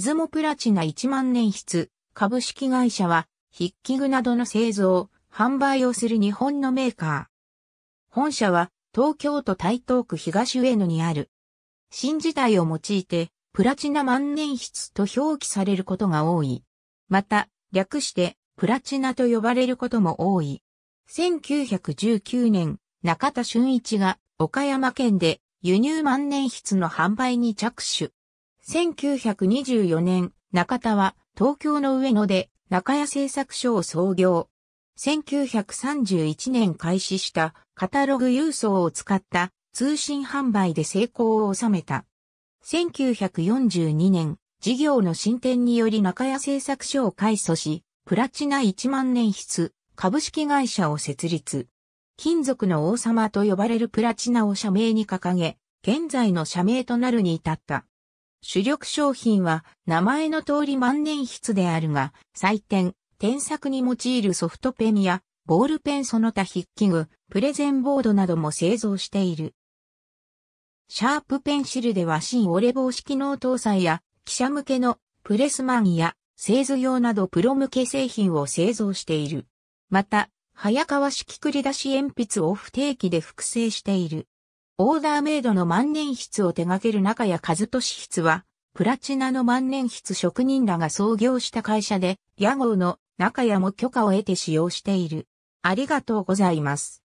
出雲プラチナ1万年筆、株式会社は、筆記具などの製造、販売をする日本のメーカー。本社は、東京都台東区東上野にある。新時体を用いて、プラチナ万年筆と表記されることが多い。また、略して、プラチナと呼ばれることも多い。1919年、中田俊一が岡山県で輸入万年筆の販売に着手。1924年、中田は東京の上野で中谷製作所を創業。1931年開始したカタログ郵送を使った通信販売で成功を収めた。1942年、事業の進展により中谷製作所を改組し、プラチナ1万年筆株式会社を設立。金属の王様と呼ばれるプラチナを社名に掲げ、現在の社名となるに至った。主力商品は名前の通り万年筆であるが、採点、添削に用いるソフトペンやボールペンその他筆記具、プレゼンボードなども製造している。シャープペンシルでは新折れ防止機能搭載や記者向けのプレスマンや製図用などプロ向け製品を製造している。また、早川式繰り出し鉛筆を不定期で複製している。オーダーメイドの万年筆を手掛ける中谷和俊筆は、プラチナの万年筆職人らが創業した会社で、屋号の中谷も許可を得て使用している。ありがとうございます。